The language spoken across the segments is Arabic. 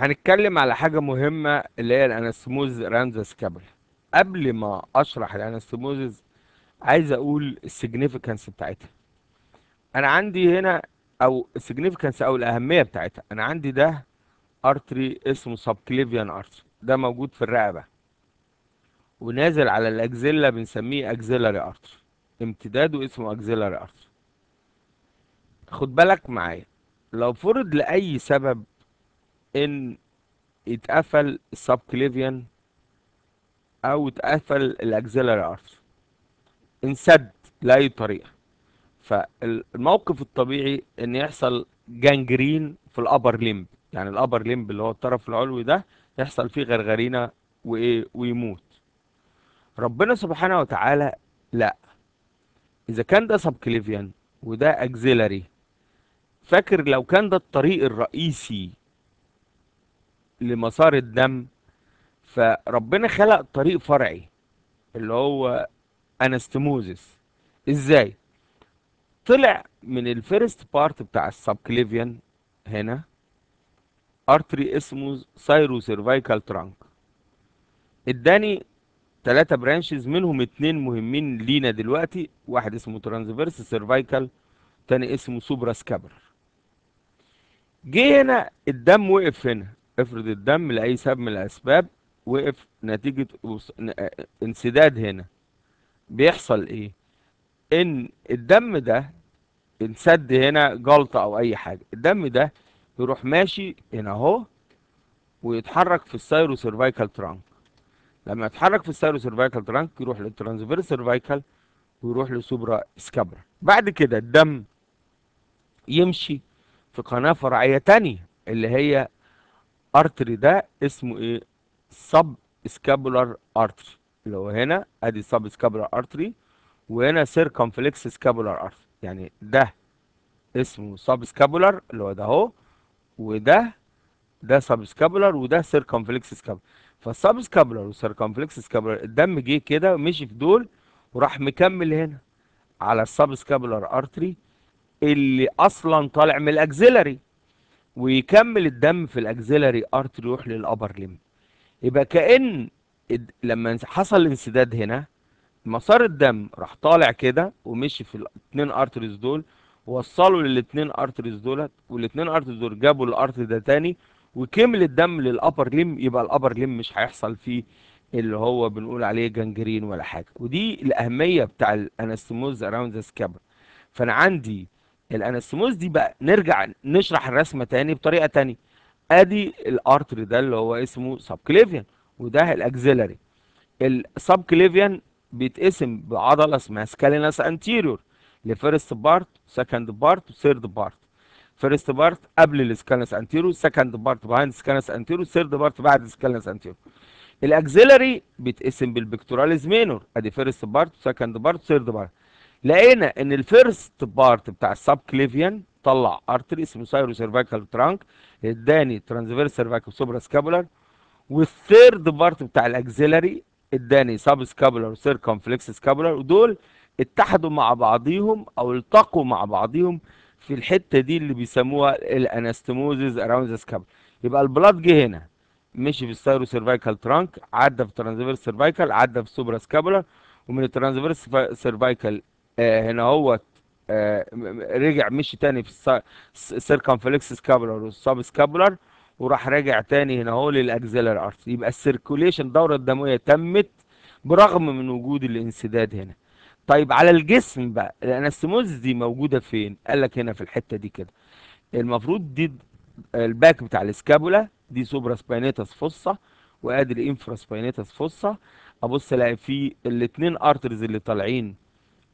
هنتكلم على حاجة مهمة اللي هي الانستموز راند سكابل قبل ما اشرح الانستموزز عايز اقول السيجنيفيكانس بتاعتها انا عندي هنا او السيجنيفيكانس او الاهمية بتاعتها انا عندي ده ارتري اسمه سبكليفيان ارتري ده موجود في الرقبة ونازل على الاكزيلا بنسميه اكزيلاري ارتري امتداده اسمه اكزيلاري ارتري خد بالك معايا لو فرض لاي سبب ان اتقفل السبكليفيان او اتقفل الاكزيلاري ارثر انسد لاي طريقه فالموقف الطبيعي ان يحصل جانجرين في الابر ليمب يعني الابر ليمب اللي هو الطرف العلوي ده يحصل فيه غرغرينه وايه ويموت ربنا سبحانه وتعالى لا اذا كان ده سبكليفيان وده اكزيلاري فاكر لو كان ده الطريق الرئيسي لمسار الدم فربنا خلق طريق فرعي اللي هو انستموزس ازاي طلع من الفيرست بارت بتاع السبكليفيان هنا ارتري اسمه سايرو سيرفايكال ترانك اداني ثلاثة برانشز منهم اتنين مهمين لينا دلوقتي واحد اسمه ترانزفيرس سيرفايكال تاني اسمه سوبرا سكابر جه هنا الدم وقف هنا افرض الدم لأي سبب من الأسباب وقف نتيجة آه، انسداد هنا بيحصل ايه ان الدم ده انسد هنا جلطة او اي حاجة الدم ده يروح ماشي هنا اهو ويتحرك في السيرو سيرفايكال ترانك لما يتحرك في السيرو سيرفايكال ترانك يروح للترانسفيرس سيرفايكال ويروح لسوبرا سكابرا بعد كده الدم يمشي في قناة فرعية تانية اللي هي ارتري ده اسمه ايه سب سكابولار ارتري اللي هو هنا ادي سب سكابولار ارتري وهنا سيركمفلكس سكابولار ارتري يعني ده اسمه سب سكابولار اللي هو ده اهو وده ده سب سكابولار وده سيركمفلكس سكابولار فالسب سكابولار والسيركمفلكس سكابولار الدم جه كده مشي في دول وراح مكمل هنا على السب سكابولار ارتري اللي اصلا طالع من الاكزيلري ويكمل الدم في الاكزيلاري ارت يروح للابر ليم يبقى كان لما حصل انسداد هنا مسار الدم راح طالع كده ومشي في الاثنين ارتريز دول وصلوا للاثنين ارتريز دولت والاثنين ارتريز دول جابوا الارت ده تاني وكمل الدم للابر ليم يبقى الابر ليم مش هيحصل فيه اللي هو بنقول عليه جنجرين ولا حاجه ودي الاهميه بتاع الانستموز اراوند ذا سكابر فانا عندي الانستوموز دي بقى نرجع نشرح الرسمه تاني بطريقه تانية ادي الارتري ده اللي هو اسمه سبكليفيان وده الاكزيلري السبكليفيان بيتقسم بعضله اسمها سكالينس انتيريور لفيرست بارت سكند بارت وثيرد بارت فيرست بارت قبل السكالينس انتيريور سكند بارت بهايند السكالينس انتيريور ثيرد بارت بعد السكالينس انتيريور الاكزيلري بيتقسم بالبكتوراليز مينور ادي فيرست بارت سكند بارت ثيرد بارت لقينا ان الفيرست بارت بتاع السب كليفيان طلع ارتري اسمه سايرو سيرفايكال ترانك اداني ترانزفيرس سيرفايكال سوبرا سكابولار والثيرد بارت بتاع الاكزيلري اداني سب سكابولار وسيركمفلكس سكابولار ودول اتحدوا مع بعضيهم او التقوا مع بعضيهم في الحته دي اللي بيسموها الانستموزز اراوند سكابولر يبقى البلاد جه هنا مشي في السايرو سيرفايكال ترانك عدى في ترانزفيرس سيرفايكال عدى في سوبرا سكابولار ومن الترانزفيرس سيرفايكال آه، هنا هو آه، رجع مشي تاني في السيركمفلكس سكابولار والساب سكابولار وراح راجع تاني هنا اهو للاكزيلر ارت يبقى السيركوليشن الدوره الدمويه تمت برغم من وجود الانسداد هنا طيب على الجسم بقى الانستموز دي موجوده فين قال لك هنا في الحته دي كده المفروض دي الباك بتاع الاسكابولا دي سوبرا سباينيتاس فصة وادي الانفرا سباينيتاس فصة ابص الاقي في الاثنين ارترز اللي طالعين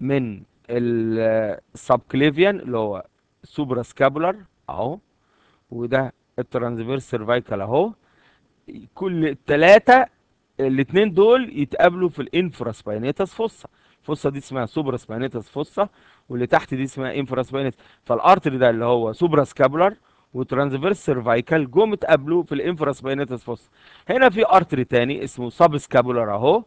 من السبكليفيان اللي هو سوبرا سكابولار اهو وده الترانسفيرس سيرفايكال اهو كل الثلاثه الاثنين دول يتقابلوا في الانفرا سباينيتاس فوسا الفوسا دي اسمها سوبرا سباينيتاس فوسا واللي تحت دي اسمها انفرا سباينيتاس فالارتري ده اللي هو سوبرا سكابولار وترانسفيرس سيرفايكال جم اتقابلوا في الانفرا سباينيتاس فوسا هنا في ارتري تاني اسمه سب سكابولار اهو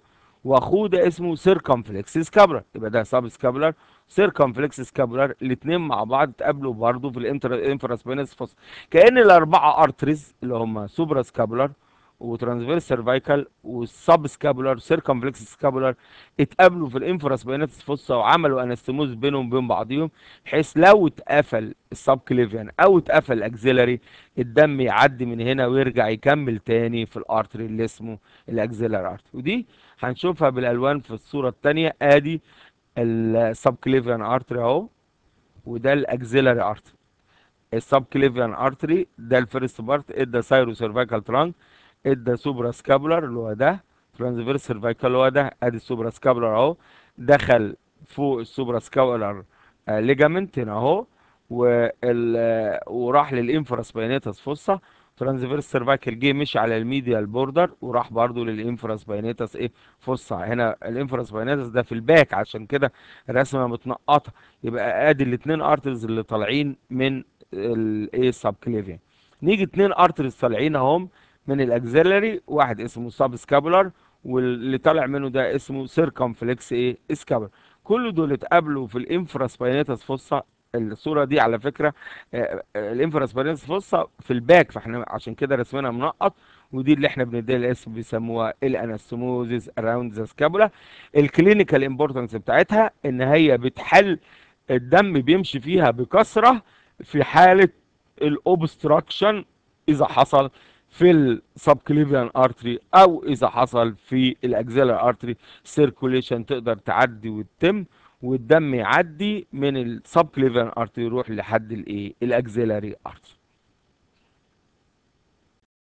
واخوه ده اسمه سيركمفلكس سكابلر يبقى ده سب سكابلر سيركمفلكس سكابلر الاثنين مع بعض اتقابلوا برضه في الانفراسبينس فص كان الاربعه ارتريز اللي هم سوبرا سكابلر وترانسفيرس سيرفايكال والسب سكابولار سيركمفلكس سكابولار اتقابلوا في الانفراس بيناتس الفصه وعملوا انستموز بينهم وبين بعضيهم بحيث لو اتقفل السب كليفيان او اتقفل الاكزيلاري الدم يعدي من هنا ويرجع يكمل تاني في الارتري اللي اسمه الاكزيلار ارتري ودي هنشوفها بالالوان في الصوره الثانيه ادي السب كليفيان ارتري اهو وده الاكزيلاري ارتري السب كليفيان ارتري ده الفيرست بارت ادى سايرو سيرفايكال ترانك ادى سوبرا سكابلر اللي هو ده ترانسفيرس اللي هو ده ادي السوبرا سكابلر اهو دخل فوق السوبرا سكابلر ليجامنت هنا اهو وراح للانفراس باينيتاس فصة ترانسفيرس سيرفيكال جه مشي على الميديال بوردر وراح برده للانفراس باينيتاس ايه فصة هنا الانفراس باينيتاس ده في الباك عشان كده الرسمه متنقطه يبقى ادي الاثنين ارترز اللي طالعين من الايه السبكليفيا نيجي اثنين ارترز طالعين اهم من الاكزيلري واحد اسمه سب سكابولار واللي طالع منه ده اسمه سيركمفلكس ايه سكابولار كل دول اتقابلوا في الانفراسباينيتس فوسا الصوره دي على فكره آه، آه، الانفراسباينيتس فوسا في الباك فاحنا عشان كده رسمنا منقط ودي اللي احنا بنديها الاسم بيسموها الانستموزيس اراوند ذا سكابولا الكلينيكال امبورتنس بتاعتها ان هي بتحل الدم بيمشي فيها بكثره في حاله الاوبستراكشن اذا حصل في السبكليفيان ارتري او اذا حصل في الاكزيلر ارتري سيركوليشن تقدر تعدي وتتم والدم يعدي من السبكليفيان ارتري يروح لحد الايه الاكزيلري ارتري